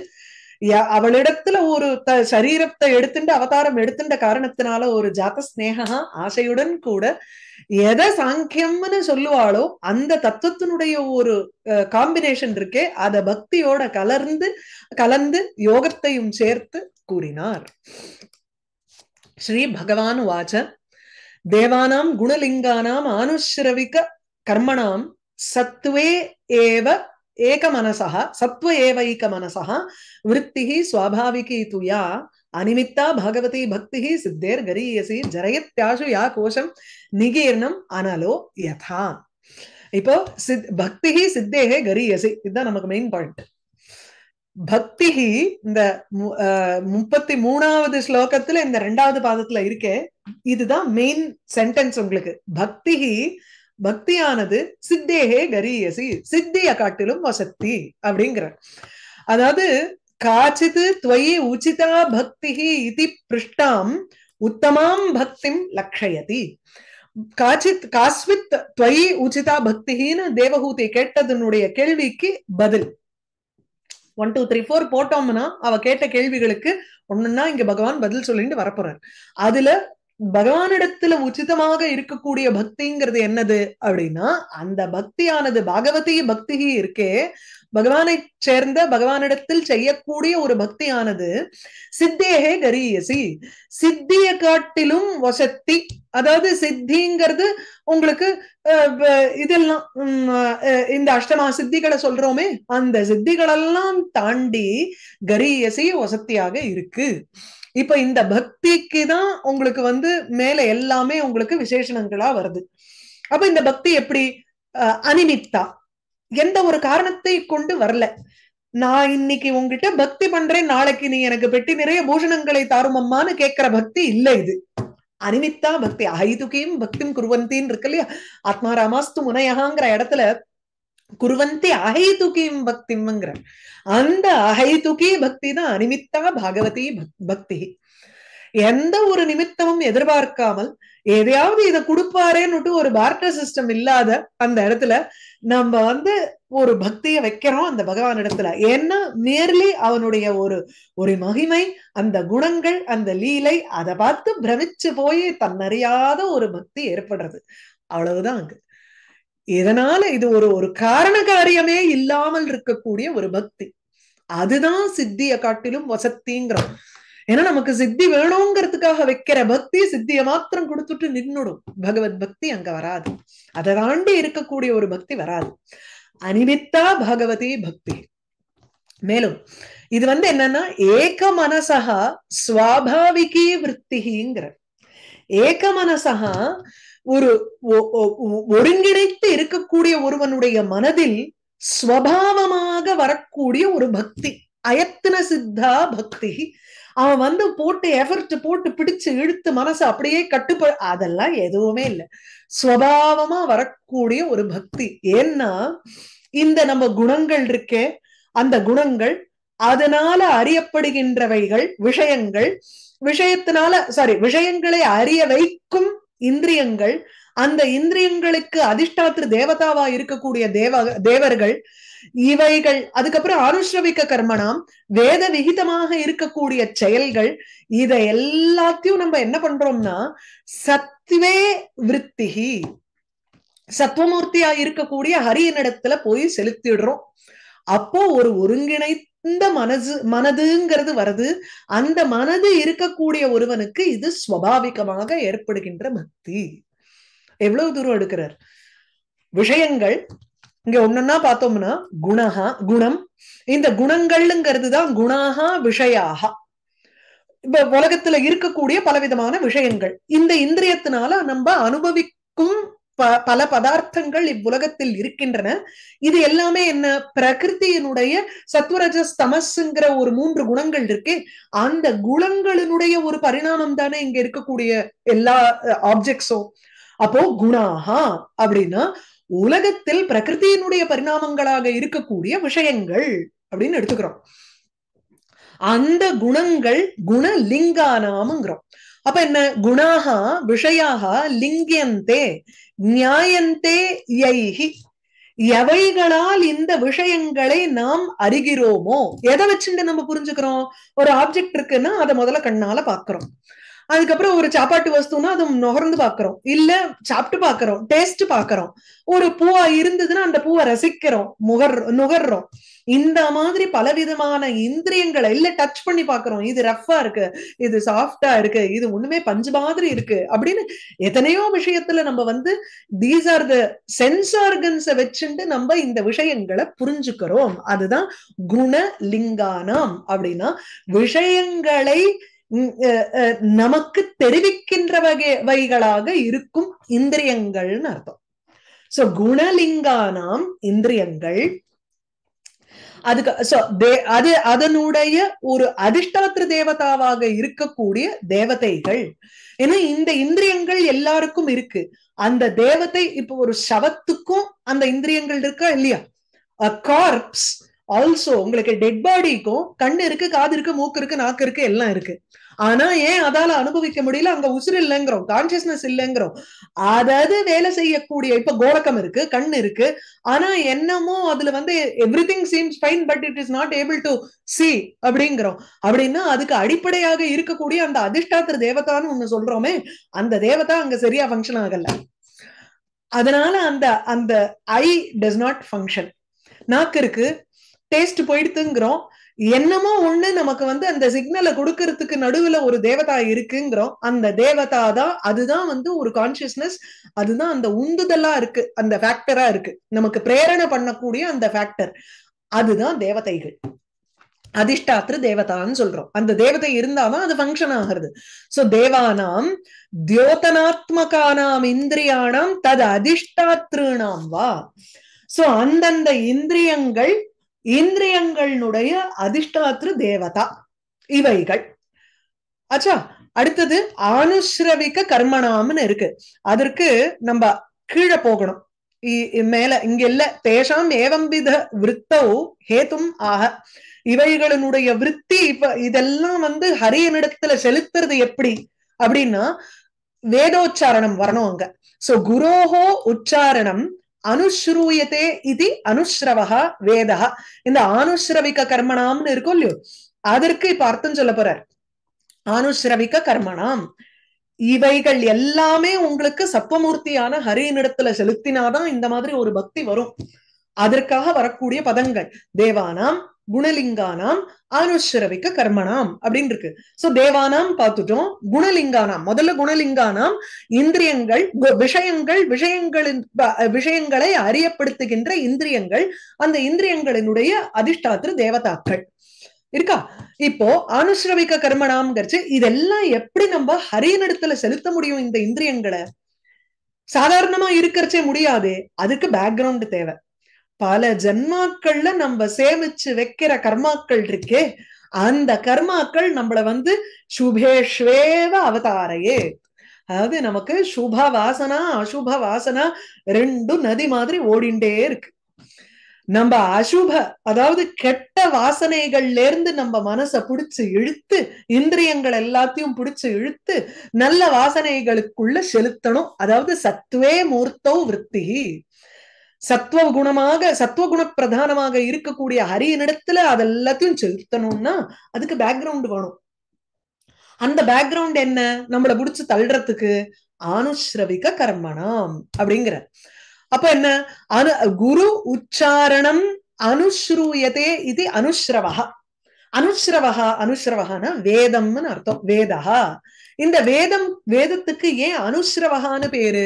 அவளிடத்துல ஒரு த சரீரத்தை எடுத்துட்டு அவதாரம் எடுத்துட்ட காரணத்தினால ஒரு ஜாத ஸ்நேகா ஆசையுடன் கூட எதை சாங்கியம்னு சொல்லுவாளோ அந்த தத்துவத்தினுடைய ஒரு காம்பினேஷன் இருக்கே அத பக்தியோட கலர்ந்து கலந்து யோகத்தையும் சேர்த்து கூறினார் ஸ்ரீ பகவான் வாச்ச தேவானாம் குணலிங்கானாம் ஆனுஷ்ரவிக கர்மணாம் சத்துவே ஏவ ஏக மனசா சத்வ ஏவைக மனசா விற்பிகி சுவாபாவிகி துயா அனிமித்தா பகவதி பக்தி சித்தேர் கரியசி ஜரயத்யாசு யா கோஷம் நிகீர்ணம் அனலோ யதா இப்போ சித் பக்தி சித்தேகே கரியசி இதுதான் நமக்கு மெயின் பாயிண்ட் பக்தி இந்த முப்பத்தி மூணாவது ஸ்லோகத்துல இந்த ரெண்டாவது பாதத்துல இருக்கே இதுதான் மெயின் சென்டென்ஸ் உங்களுக்கு பக்தி பக்தியானது சித்தேகே கரியசி சித்திய காட்டிலும் வசத்தி அப்படிங்கிற அதாவது காச்சித் துவயி உச்சிதா பக்தி இது பிருஷ்டாம் உத்தமாம் பக்திம் லக்ஷயதி காச்சித் காஸ்வித் துவயி உச்சிதா பக்தின்னு தேவகூதி கேட்டதனுடைய கேள்விக்கு பதில் ஒன் டூ த்ரீ ஃபோர் போட்டோம்னா அவ கேட்ட கேள்விகளுக்கு ஒண்ணுன்னா இங்க பகவான் பதில் சொல்லிட்டு வரப்போறார் அதுல பகவானிடத்துல உச்சிதமாக இருக்கக்கூடிய பக்திங்கிறது என்னது அப்படின்னா அந்த பக்தியானது பாகவதிய பக்தி இருக்கே பகவானை சேர்ந்த பகவானிடத்தில் செய்யக்கூடிய ஒரு பக்தியானது சித்தியகே கரியசி சித்திய காட்டிலும் வசத்தி அதாவது சித்திங்கிறது உங்களுக்கு இதெல்லாம் இந்த அஷ்டமா சித்திகளை சொல்றோமே அந்த சித்திகளெல்லாம் தாண்டி கரியசி வசத்தியாக இருக்கு இப்ப இந்த பக்திக்கு தான் உங்களுக்கு வந்து மேல எல்லாமே உங்களுக்கு விசேஷணங்களா வருது அப்ப இந்த பக்தி எப்படி அனிமித்தா எந்த ஒரு காரணத்தை கொண்டு வரல நான் இன்னைக்கு உங்ககிட்ட பக்தி பண்றேன் நாளைக்கு நீ எனக்கு பெட்டி நிறைய பூஷணங்களை தாரும் கேட்கிற பக்தி இல்லை இது அனிமித்தா பக்தி அஹைதுகையும் பக்தியும் குருவந்தின்னு இருக்கு இல்லையா ஆத்மாராமாஸ்து முனையகாங்கிற இடத்துல குருவந்தி அகைதுகீம் பக்திம்ங்கிற அந்த அகைதுகி பக்தி தான் அனிமித்தா பாகவதி பக்தி எந்த ஒரு நிமித்தமும் எதிர்பார்க்காமல் எதையாவது இதை கொடுப்பாரேன்னுட்டு ஒரு பார்ட்டர் சிஸ்டம் இல்லாத அந்த இடத்துல நம்ம வந்து ஒரு பக்தியை வைக்கிறோம் அந்த பகவான் இடத்துல ஏன்னா நேர்லி அவனுடைய ஒரு ஒரு மகிமை அந்த குணங்கள் அந்த லீலை அதை பார்த்து பிரமிச்சு போய் தன்னறியாத ஒரு பக்தி ஏற்படுறது அவ்வளவுதான் அங்கு இதனால இது ஒரு ஒரு காரண காரியமே இல்லாமல் இருக்கக்கூடிய ஒரு பக்தி அதுதான் சித்திய காட்டிலும் வசத்திங்கிறோம் ஏன்னா நமக்கு சித்தி வேணுங்கிறதுக்காக வைக்கிற பக்தி சித்திய மாத்திரம் கொடுத்துட்டு நின்னுடும் பகவத் பக்தி அங்க வராது அதை தாண்டி இருக்கக்கூடிய ஒரு பக்தி வராது அனிமித்தா பகவதி பக்தி மேலும் இது வந்து என்னன்னா ஏக மனசா சுவாபாவிகி விற்த்திங்கிற ஏக மனசகா ஒரு ஒருங்கிணைத்து இருக்கக்கூடிய ஒருவனுடைய மனதில் ஸ்வபாவமாக வரக்கூடிய ஒரு பக்தி அயத்தன சித்தா பக்தி அவன் வந்து போட்டு எஃபர்ட் போட்டு பிடிச்சு இழுத்து மனசு அப்படியே கட்டுப்ப அதெல்லாம் எதுவுமே இல்லை ஸ்வபாவமா வரக்கூடிய ஒரு பக்தி ஏன்னா இந்த நம்ம குணங்கள் இருக்கே அந்த குணங்கள் அதனால அறியப்படுகின்றவைகள் விஷயங்கள் விஷயத்தினால சாரி விஷயங்களை அறிய வைக்கும் இந்திரியங்கள் அந்த இந்திரியங்களுக்கு அதிஷ்டாத்திரு தேவதாவா இருக்கக்கூடிய தேவ தேவர்கள் இவைகள் அதுக்கப்புறம் அனுஷ்ரவிக்க கர்மனாம் வேத விகிதமாக இருக்கக்கூடிய செயல்கள் இதை எல்லாத்தையும் நம்ம என்ன பண்றோம்னா சத்வே விற்த்திகி சத்வமூர்த்தியா இருக்கக்கூடிய ஹரியனிடத்துல போய் செலுத்திடுறோம் அப்போ ஒரு ஒருங்கிணைத்த இந்த மனது மனதுங்கிறது வருது அந்த மனது இருக்கக்கூடிய ஒருவனுக்கு இது சுவாபாவிகமாக ஏற்படுகின்ற பக்தி எவ்வளவு தூரம் எடுக்கிறார் விஷயங்கள் இங்க ஒன்னொன்னா பார்த்தோம்னா குணகா குணம் இந்த குணங்கள்ங்கிறது தான் குணாகா விஷயாக இப்ப உலகத்துல இருக்கக்கூடிய பலவிதமான விஷயங்கள் இந்த இந்திரியத்தினால நம்ம அனுபவிக்கும் பல பதார்த்தங்கள் இவ்வுலகத்தில் இருக்கின்றன இது எல்லாமே என்ன பிரகிருத்தியினுடைய சத்வரஜஸ் ஒரு மூன்று குணங்கள் இருக்கு அந்த குணங்களினுடைய ஒரு பரிணாமம் தானே இங்க இருக்கக்கூடிய எல்லா ஆப்ஜெக்ட்ஸும் அப்போ குணாஹா அப்படின்னா உலகத்தில் பிரகிருத்தியினுடைய பரிணாமங்களாக இருக்கக்கூடிய விஷயங்கள் அப்படின்னு எடுத்துக்கிறோம் அந்த குணங்கள் லிங்கானாமுங்கிறோம் அப்ப என்ன குணாகா விஷயாகா லிங்கியந்தே நியாயந்தே யைஹி எவைகளால் இந்த விஷயங்களை நாம் அறிகிறோமோ எதை வச்சுட்டு நம்ம புரிஞ்சுக்கிறோம் ஒரு ஆப்ஜெக்ட் இருக்குன்னா அதை முதல்ல கண்ணால பாக்குறோம் அதுக்கப்புறம் ஒரு சாப்பாட்டு வஸ்துனா அதை நுகர்ந்து பாக்குறோம் இல்ல சாப்பிட்டு பாக்குறோம் டேஸ்ட் பாக்குறோம் ஒரு பூவா இருந்ததுன்னா அந்த பூவை ரசிக்கிறோம் முகர் நுகர்றோம் இந்த மாதிரி பலவிதமான இந்திரியங்களை இல்ல டச் பண்ணி பாக்குறோம் இது ரஃப்பா இருக்கு இது சாஃப்டா இருக்கு இது ஒண்ணுமே பஞ்சு மாதிரி இருக்கு அப்படின்னு எத்தனையோ விஷயத்துல நம்ம வந்து தீஸ் ஆர் த சென்சார்கன்ஸ வச்சுட்டு நம்ம இந்த விஷயங்களை புரிஞ்சுக்கிறோம் அதுதான் குண லிங்கானாம் அப்படின்னா விஷயங்களை நமக்கு தெரிவிக்கின்ற வகை வகைகளாக இருக்கும் இந்திரியங்கள்னு அர்த்தம் சோ குணலிங்கானாம் இந்திரியங்கள் அதுக்கு சோ தே அது அதனுடைய ஒரு அதிஷ்டாத்திர தேவதாவாக இருக்கக்கூடிய தேவதைகள் ஏன்னா இந்த இந்திரியங்கள் எல்லாருக்கும் இருக்கு அந்த தேவதை இப்போ ஒரு சவத்துக்கும் அந்த இந்திரியங்கள் இருக்கா இல்லையா கார்ப்ஸ் ஆல்சோ உங்களுக்கு டெட் பாடிக்கும் கண்ணு இருக்கு காது இருக்கு மூக்கு இருக்கு நாக்கு இருக்கு எல்லாம் இருக்கு ஆனா ஏன் அதால அனுபவிக்க முடியல அங்க உசுறு இல்லைங்கிறோம் கான்சியஸ்னஸ் இல்லைங்கிறோம் அதாவது வேலை செய்யக்கூடிய இப்ப கோலக்கம் இருக்கு கண் இருக்கு ஆனா என்னமோ அதுல வந்து everything seems fine but it is not able to see அப்படிங்கிறோம் அப்படின்னா அதுக்கு அடிப்படையாக இருக்கக்கூடிய அந்த அதிர்ஷ்டாத்திர தேவதான்னு ஒண்ணு சொல்றோமே அந்த தேவதா அங்க சரியா ஃபங்க்ஷன் ஆகல அதனால அந்த அந்த ஐ டஸ் நாட் ஃபங்க்ஷன் நாக்கு இருக்கு டேஸ்ட் போயிடுத்துங்கிறோம் என்னமோ ஒண்ணு நமக்கு வந்து அந்த சிக்னலை கொடுக்கறதுக்கு நடுவுல ஒரு தேவதா இருக்குங்கிறோம் அந்த தேவதா தான் அதுதான் வந்து ஒரு கான்சியஸ்னஸ் அதுதான் அந்த உந்துதலா இருக்கு அந்த ஃபேக்டரா இருக்கு நமக்கு பிரேரணை பண்ணக்கூடிய அந்த ஃபேக்டர் அதுதான் தேவதைகள் அதிஷ்டாத்திரு தேவதான்னு சொல்றோம் அந்த தேவதை இருந்தாதான் அது ஃபங்க்ஷன் ஆகிறது சோ தேவானாம் தியோதனாத்மகானாம் இந்திரியானாம் தது அதிஷ்டாத்ருனாம் வா சோ அந்தந்த இந்திரியங்கள் இந்திரியங்களுடைய அதிஷ்டாத்ரு தேவதா இவைகள் அச்சா அடுத்தது அனுசிரவிக்க கர்மனாம்னு இருக்கு அதற்கு நம்ம கீழே போகணும் மேல இங்க இல்ல தேஷாம் ஏவம்பித விற்போ ஹேத்தும் ஆக இவைகளினுடைய விற்பி இப்ப இதெல்லாம் வந்து ஹரியனிடத்துல செலுத்துறது எப்படி அப்படின்னா வேதோச்சாரணம் வரணும் அங்க சோ குரோஹோ உச்சாரணம் அனுஷ்ரூயத்தே இது அனுஸ்ரவகா வேதா இந்த அனுஸ்ரவிக்க கர்மணாம்னு இருக்கும் இல்லையோ அதற்கு இப்ப அர்த்தம் சொல்ல போறார் அனுஸ்ரவிக்க கர்மணாம் இவைகள் எல்லாமே உங்களுக்கு சப்பமூர்த்தியான ஹரியனிடத்துல செலுத்தினாதான் இந்த மாதிரி ஒரு பக்தி வரும் அதற்காக வரக்கூடிய பதங்கள் தேவானாம் குணலிங்கானாம் அனுஷ்ரவிக்க கர்மனாம் அப்படின்னு இருக்கு சோ தேவானாம் பார்த்துட்டோம் குணலிங்கானாம் முதல்ல குணலிங்கானாம் இந்திரியங்கள் விஷயங்கள் விஷயங்களின் விஷயங்களை அறியப்படுத்துகின்ற இந்திரியங்கள் அந்த இந்திரியங்களினுடைய அதிஷ்டாத்திரு தேவதாக்கள் இருக்கா இப்போ அனுஷ்ரவிக்க கர்மனாம்ங்கிறச்சு இதெல்லாம் எப்படி நம்ம ஹரியனிடத்துல செலுத்த முடியும் இந்த இந்திரியங்களை சாதாரணமா இருக்கிறச்சே முடியாது அதுக்கு பேக்ரவுண்ட் தேவை பல ஜென்மாக்கள்ல நம்ம சேமிச்சு வைக்கிற கர்மாக்கள் இருக்கே அந்த கர்மாக்கள் நம்மள வந்து சுபேஷ்வேவ அவதாரையே அதாவது நமக்கு சுப வாசனா அசுப வாசனா ரெண்டும் நதி மாதிரி ஓடிண்டே இருக்கு நம்ம அசுப அதாவது கெட்ட வாசனைகள்ல இருந்து நம்ம மனச புடிச்சு இழுத்து இந்திரியங்கள் எல்லாத்தையும் பிடிச்சு இழுத்து நல்ல வாசனைகளுக்குள்ள செலுத்தணும் அதாவது சத்துவே மூர்த்தோ விற்த்தி சத்துவ குணமாக சத்துவ குண பிரதானமாக இருக்கக்கூடிய ஹரியனிடத்துல அது செலுத்தணும்னா அதுக்கு பேக்ரவுண்ட் வேணும் அந்த பேக்ரவுண்ட் என்ன நம்மளை புடிச்சு தள்ளுறதுக்கு ஆனுஷ்ரவிக கர்மணம் அப்படிங்கிற அப்ப என்ன அனு குரு உச்சாரணம் அனுஸ்ரூயதே இது அனுஸ்ரவகா அனுஸ்ரவகா அனுஸ்ரவகானா வேதம்னு அர்த்தம் வேதா இந்த வேதம் வேதத்துக்கு ஏன் அனுஸ்ரவகான்னு பேரு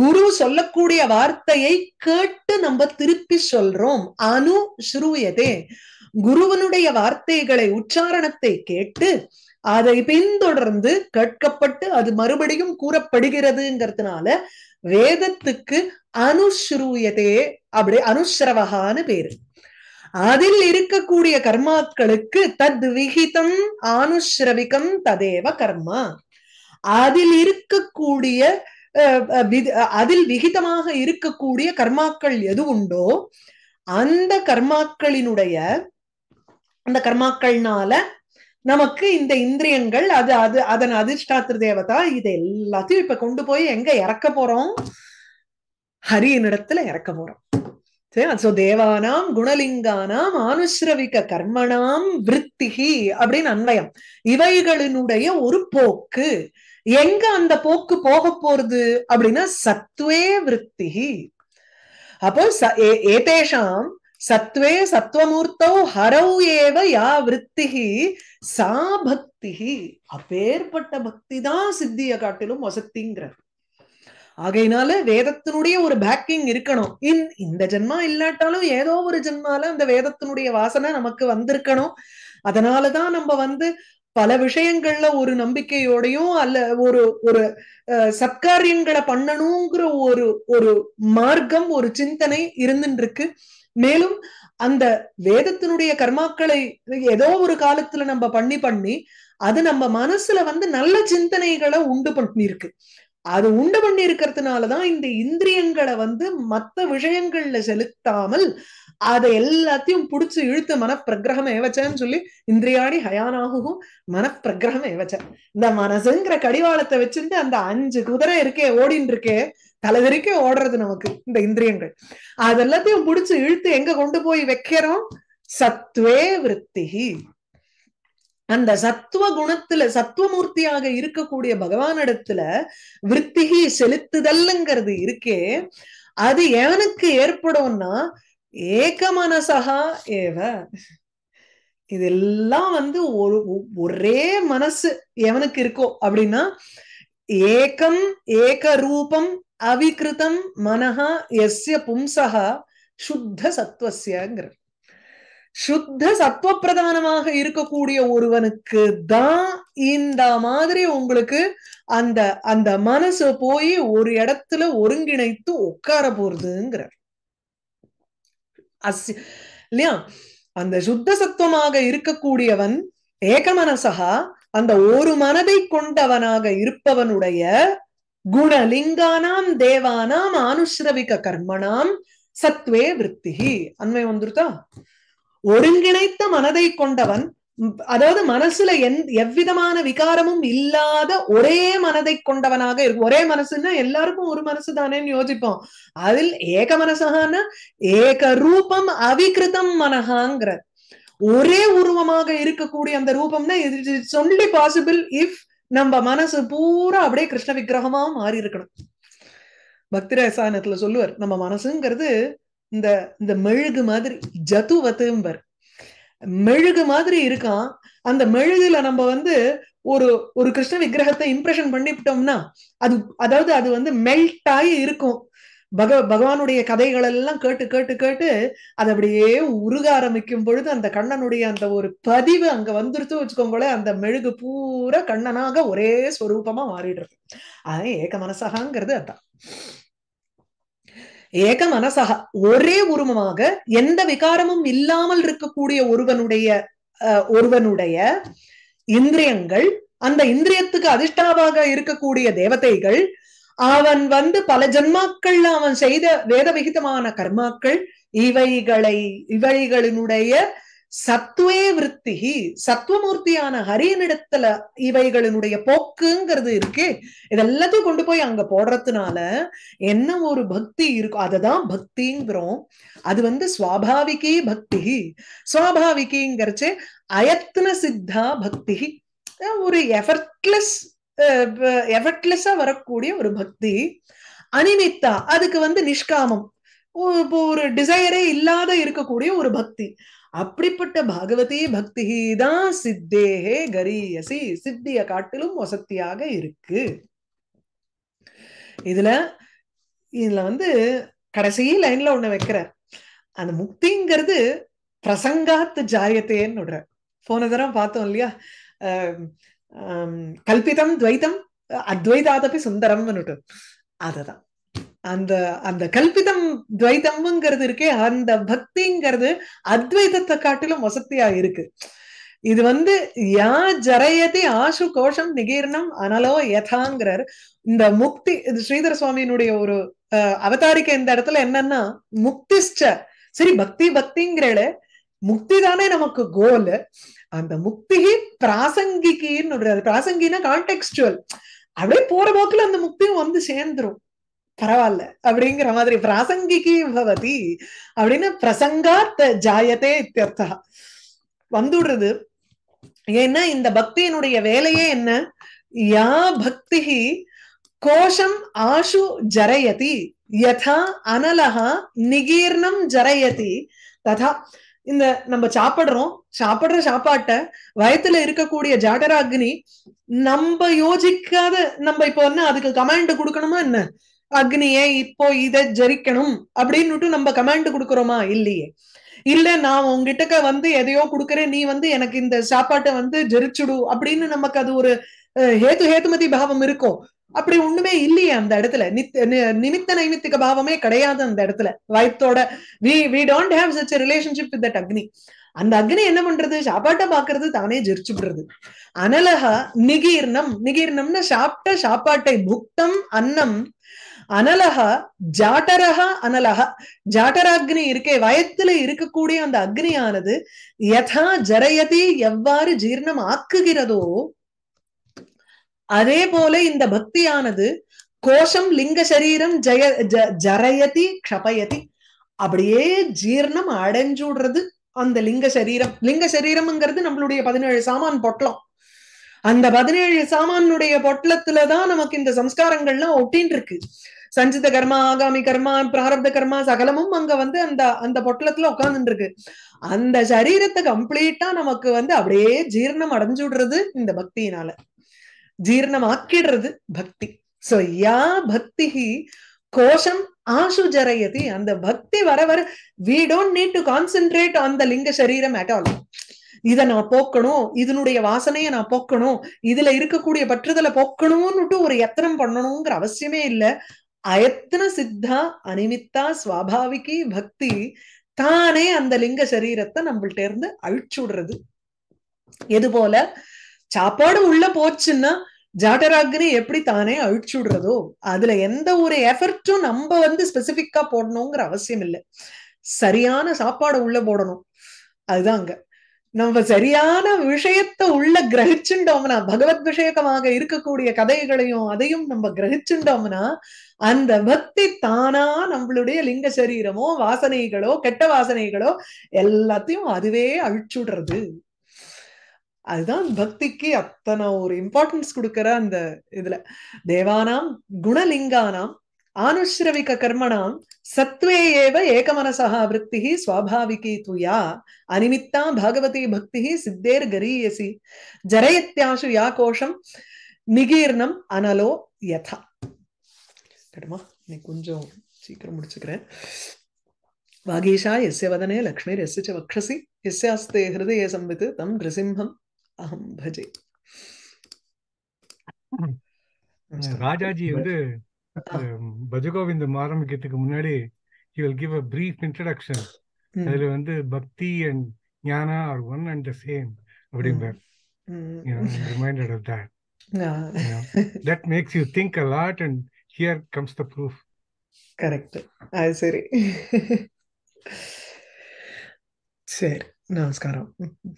குரு சொல்லக்கூடிய வார்த்தையை கேட்டு நம்ம திருப்பி சொல்றோம் அனு ஸ்ரூயதே குருவனுடைய வார்த்தைகளை உச்சாரணத்தை கேட்டு அதை பின்தொடர்ந்து கேட்கப்பட்டு அது மறுபடியும் கூறப்படுகிறதுங்கிறதுனால வேதத்துக்கு அனுசுருயதே அப்படி அனுசிரவகான்னு பேரு அதில் இருக்கக்கூடிய கர்மாக்களுக்கு தத் விகிதம் அனுசிரவிகம் ததேவ கர்மா அதில் இருக்கக்கூடிய அதில் விகிதமாக இருக்கக்கூடிய கர்மாக்கள் எது உண்டோ அந்த கர்மாக்களினுடைய அந்த கர்மாக்கள்னால நமக்கு இந்த இந்திரியங்கள் அது அது அதன் அதிர்ஷ்டாத்திர தேவதா இதை எல்லாத்தையும் இப்ப கொண்டு போய் எங்க இறக்க போறோம் ஹரியனிடத்துல இறக்க போறோம் சோ தேவானாம் குணலிங்கானாம் அனுசிரவிக்க கர்மணாம் விற்த்திகி அப்படின்னு அன்வயம் இவைகளினுடைய ஒரு போக்கு எங்க அந்த போக்கு போக போறது அப்படின்னா சத்துவே விற்பி அப்போ ஏதேஷாம் சத்வே சத்வமூர்த்தோ ஹரௌ ஏவ யா விற்பி சா பக்தி அப்பேற்பட்ட பக்தி தான் சித்திய காட்டிலும் வசத்திங்கிற ஆகையினால வேதத்தினுடைய ஒரு பேக்கிங் இருக்கணும் இன் இந்த ஜென்மா இல்லாட்டாலும் ஏதோ ஒரு ஜென்மால அந்த வேதத்தினுடைய வாசனை நமக்கு வந்திருக்கணும் அதனாலதான் நம்ம வந்து பல விஷயங்கள்ல ஒரு நம்பிக்கையோடையும் அல்ல ஒரு ஒரு சத்காரியங்களை பண்ணணுங்கிற ஒரு ஒரு மார்க்கம் ஒரு சிந்தனை இருந்துட்டு இருக்கு மேலும் அந்த வேதத்தினுடைய கர்மாக்களை ஏதோ ஒரு காலத்துல நம்ம பண்ணி பண்ணி அது நம்ம மனசுல வந்து நல்ல சிந்தனைகளை உண்டு பண்ணிருக்கு அது உண்டு பண்ணி இருக்கிறதுனாலதான் இந்த இந்திரியங்களை வந்து மற்ற விஷயங்கள்ல செலுத்தாமல் அதை எல்லாத்தையும் பிடிச்சு இழுத்து மனப்பிரகிரகம் ஏவச்சேன்னு சொல்லி இந்திரியாணி ஹயானாகவும் மனப்பிரகிரகம் ஏவச்ச இந்த மனசுங்கிற கடிவாளத்தை வச்சிருந்து அந்த அஞ்சு குதிரை இருக்கே ஓடின்னு இருக்கே தலைவிரிக்க ஓடுறது நமக்கு இந்த இந்திரியங்கள் அதெல்லாத்தையும் பிடிச்சு இழுத்து எங்க கொண்டு போய் வைக்கிறோம் சத்வே விற்த்திகி அந்த சத்துவ குணத்துல சத்துவமூர்த்தியாக இருக்கக்கூடிய பகவானிடத்துல விற்த்திகி செலுத்துதல்ங்கிறது இருக்கே அது எவனுக்கு ஏற்படும்னா ஏகமனசகா ஏவ இதெல்லாம் வந்து ஒரு ஒரே மனசு எவனுக்கு இருக்கோ அப்படின்னா ஏகம் ஏக ரூபம் அவிகிருதம் மனஹா எஸ்ய பும்சகா சுத்த சத்வசியங்கிற சுத்த சத்துவ பிரதானமாக இருக்கக்கூடிய ஒருவனுக்கு தான் இந்த மாதிரி உங்களுக்கு அந்த அந்த மனசு போய் ஒரு இடத்துல ஒருங்கிணைத்து உட்கார போறதுங்கிறார் இல்லையா அந்த சுத்த சத்துவமாக இருக்கக்கூடியவன் ஏகமனசகா அந்த ஒரு மனதை கொண்டவனாக இருப்பவனுடைய குணலிங்கானாம் தேவானாம் அனுசிரவிக கர்மனாம் சத்வே விற்பிகி அண்மை வந்துருதா ஒருங்கிணைத்த மனதை கொண்டவன் அதாவது மனசுல எந் எவ்விதமான விகாரமும் இல்லாத ஒரே மனதை கொண்டவனாக இருக்கும் ஒரே மனசுன்னா எல்லாருக்கும் ஒரு மனசு தானேன்னு யோசிப்போம் அதில் ஏக மனசகான ஏக ரூபம் அவிகிருதம் மனஹாங்கிற ஒரே உருவமாக இருக்கக்கூடிய அந்த ரூபம்னா இட்ஸ் ஒன்லி பாசிபிள் இஃப் நம்ம மனசு பூரா அப்படியே கிருஷ்ண விக்கிரகமா மாறி இருக்கணும் பக்தி ரசாயனத்துல சொல்லுவார் நம்ம மனசுங்கிறது இந்த இந்த மெழுகு மாதிரி ஜதுவத்தும்பர் மெழுகு மாதிரி இருக்கான் அந்த மெழுகுல நம்ம வந்து ஒரு ஒரு கிருஷ்ண விக்கிரகத்தை இம்ப்ரெஷன் பண்ணிவிட்டோம்னா அது அதாவது அது வந்து மெல்ட் ஆகி இருக்கும் பக பகவானுடைய கதைகள் எல்லாம் கேட்டு கேட்டு கேட்டு அது அப்படியே உருக ஆரம்பிக்கும் பொழுது அந்த கண்ணனுடைய அந்த ஒரு பதிவு அங்க வந்துருச்சு வச்சுக்கோங்களேன் அந்த மெழுகு பூரா கண்ணனாக ஒரே ஸ்வரூபமா மாறிடுறது அதான் ஏக மனசகாங்கிறது அதான் ஏக மனசக ஒரே உருவமாக எந்த விகாரமும் இல்லாமல் இருக்கக்கூடிய ஒருவனுடைய ஒருவனுடைய இந்திரியங்கள் அந்த இந்திரியத்துக்கு அதிர்ஷ்டாவாக இருக்கக்கூடிய தேவதைகள் அவன் வந்து பல ஜென்மாக்கள்ல அவன் செய்த வேத விகிதமான கர்மாக்கள் இவைகளை இவைகளினுடைய சத்துவே விற்த்திகி சத்துவமூர்த்தியான ஹரியனிடத்துல இவைகளினுடைய போக்குங்கிறது இருக்கு இதெல்லாத்தையும் கொண்டு போய் அங்க போடுறதுனால என்ன ஒரு பக்தி இருக்கும் அததான் பக்திங்கிறோம் அது வந்து சுவாபாவிகி பக்தி சுவாபாவிகிங்கிறச்சே அயத்ன சித்தா பக்தி ஒரு எஃபர்ட்லெஸ் எஃபர்ட்லெஸ்ஸா வரக்கூடிய ஒரு பக்தி அனிமித்தா அதுக்கு வந்து நிஷ்காமம் ஒரு டிசையரே இல்லாத இருக்கக்கூடிய ஒரு பக்தி அப்படிப்பட்ட பாகவதி பக்தி தான் சித்தேகே கரியசி சித்திய காட்டிலும் வசத்தியாக இருக்கு இதுல இதுல வந்து கடைசி லைன்ல ஒண்ணு வைக்கிறார் அந்த முக்திங்கிறது பிரசங்காத்து ஜாயத்தேன்னு விடுற போன தரம் பார்த்தோம் இல்லையா கல்பிதம் துவைதம் அத்வைதாதபி விட்டு அததான் அந்த அந்த கல்பிதம் துவைதம்ங்கிறது இருக்கே அந்த பக்திங்கிறது அத்வைதத்தை காட்டிலும் வசதியா இருக்கு இது வந்து யா ஜரையதி ஆசு கோஷம் நிகீர்ணம் அனலோ யதாங்கிறார் இந்த முக்தி இது ஸ்ரீதர சுவாமியினுடைய ஒரு அவதாரிக்க இந்த இடத்துல என்னன்னா முக்திஷ்ட சரி பக்தி பக்திங்கிற முக்தி தானே நமக்கு கோல் அந்த முக்தி பிராசங்கிக்கின்னு பிராசங்கினா கான்டெக்சுவல் அப்படியே போற போக்குல அந்த முக்தியும் வந்து சேர்ந்துரும் பரவாயில்ல அப்படிங்கிற மாதிரி பிராசங்கிகி பவதி அப்படின்னு பிரசங்காத் ஜாயத்தே இத்தியர்த்தா வந்துடுறது ஏன்னா இந்த பக்தியினுடைய வேலையே என்ன யா பக்தி கோஷம் ஆஷு ஜரயதி யதா அனலகா நிகீர்ணம் ஜரயதி ததா இந்த நம்ம சாப்பிடுறோம் சாப்பிடுற சாப்பாட்ட வயத்துல இருக்கக்கூடிய ஜாடராக்னி நம்ம யோசிக்காத நம்ம இப்போ என்ன அதுக்கு கமாண்ட் கொடுக்கணுமா என்ன அக்னியே இப்போ இதை ஜரிக்கணும் அப்படின்னுட்டு நம்ம கமாண்ட் கொடுக்குறோமா இல்லையே இல்ல நான் உங்ககிட்ட வந்து எதையோ கொடுக்குறேன் நீ வந்து எனக்கு இந்த சாப்பாட்டை வந்து ஜெரிச்சுடு அப்படின்னு நமக்கு அது ஒரு ஹேத்து ஹேத்துமதி பாவம் இருக்கும் அப்படி ஒண்ணுமே இல்லையே அந்த இடத்துல நிமித்த நைமித்திக பாவமே கிடையாது அந்த இடத்துல வயத்தோட we we have such relationship with that அக்னி அந்த அக்னி என்ன பண்றது சாப்பாட்டை பாக்குறது தானே ஜெரிச்சு விடுறது அனலக நிகீர்ணம் நிகீர்ணம்னு சாப்பிட்ட சாப்பாட்டை புக்தம் அன்னம் அனலக ஜாட்டரக அனலக ஜாட்டராக்னி இருக்கே வயத்துல இருக்கக்கூடிய அந்த அக்னியானது யதா ஜரயதி எவ்வாறு ஜீர்ணம் ஆக்குகிறதோ அதே போல இந்த பக்தியானது கோஷம் லிங்க சரீரம் ஜய ஜரயதி க்ஷபயதி அப்படியே ஜீர்ணம் அடைஞ்சுடுறது அந்த லிங்க சரீரம் லிங்க சரீரம்ங்கிறது நம்மளுடைய பதினேழு சாமான் பொட்டலம் அந்த பதினேழு சாமானுடைய பொட்டலத்துலதான் நமக்கு இந்த சம்ஸ்காரங்கள்லாம் ஒட்டின்னு இருக்கு சஞ்சித கர்மா ஆகாமி கர்மா பிராரப்த கர்மா சகலமும் அங்க வந்து அந்த அந்த பொட்டலத்துல உட்கார்ந்துட்டு இருக்கு அந்த சரீரத்தை கம்ப்ளீட்டா நமக்கு வந்து அப்படியே ஜீர்ணம் விடுறது இந்த பக்தியினால ஆக்கிடுறது பக்தி சோ யா பக்தி கோஷம் ஆசு ஜரையதி அந்த பக்தி வர வர we don't need to concentrate அந்த லிங்க சரீரம் அட் ஆல் இத நான் போக்கணும் இதனுடைய வாசனையை நான் போக்கணும் இதுல இருக்கக்கூடிய பற்றுதலை போக்கணும்னுட்டு ஒரு எத்தனம் பண்ணணுங்கிற அவசியமே இல்லை அயத்தன சித்தா அனிமித்தா சுவாபாவிகி பக்தி தானே அந்த லிங்க சரீரத்தை நம்மள்ட்ட இருந்து அழிச்சுடுறது எது போல சாப்பாடு உள்ள போச்சுன்னா ஜாட்டராக்னி எப்படி தானே அழிச்சுடுறதோ அதுல எந்த ஒரு எஃபர்ட்டும் நம்ம வந்து ஸ்பெசிபிக்கா போடணுங்கிற அவசியம் இல்லை சரியான சாப்பாடு உள்ள போடணும் அதுதான் அங்க நம்ம சரியான விஷயத்தை உள்ள கிரகிச்சுண்டோம்னா பகவத் விஷயகமாக இருக்கக்கூடிய கதைகளையும் அதையும் நம்ம கிரகிச்சுண்டோம்னா அந்த பக்தி தானா நம்மளுடைய லிங்க சரீரமோ வாசனைகளோ கெட்ட வாசனைகளோ எல்லாத்தையும் அதுவே அழிச்சுடுறது அதுதான் பக்திக்கு அத்தனை ஒரு இம்பார்ட்டன்ஸ் கொடுக்கிற அந்த இதுல தேவானாம் குணலிங்கானாம் आनुश्रविक कर्मण सत्वेवनस वृत्ति स्वाभाविकी तुया अनिमित्ता भगवती भक्ति सिद्धेर्गरीयसी जरयत्याशु या कोशम निगीर्ण अनलो यथा वदने लक्ष्मीर यस्य च वक्षसि यस्य अस्ते हृदये संवित तं राजा जी பஜகோவிந்தம் ஆரம்பிக்கிறதுக்கு முன்னாடி he will give a brief introduction அதுல வந்து bhakti and jnana are one and the same அப்படிம்பார் reminded of that that makes you think a lot and here comes the proof correct அது சரி சரி நமஸ்காரம்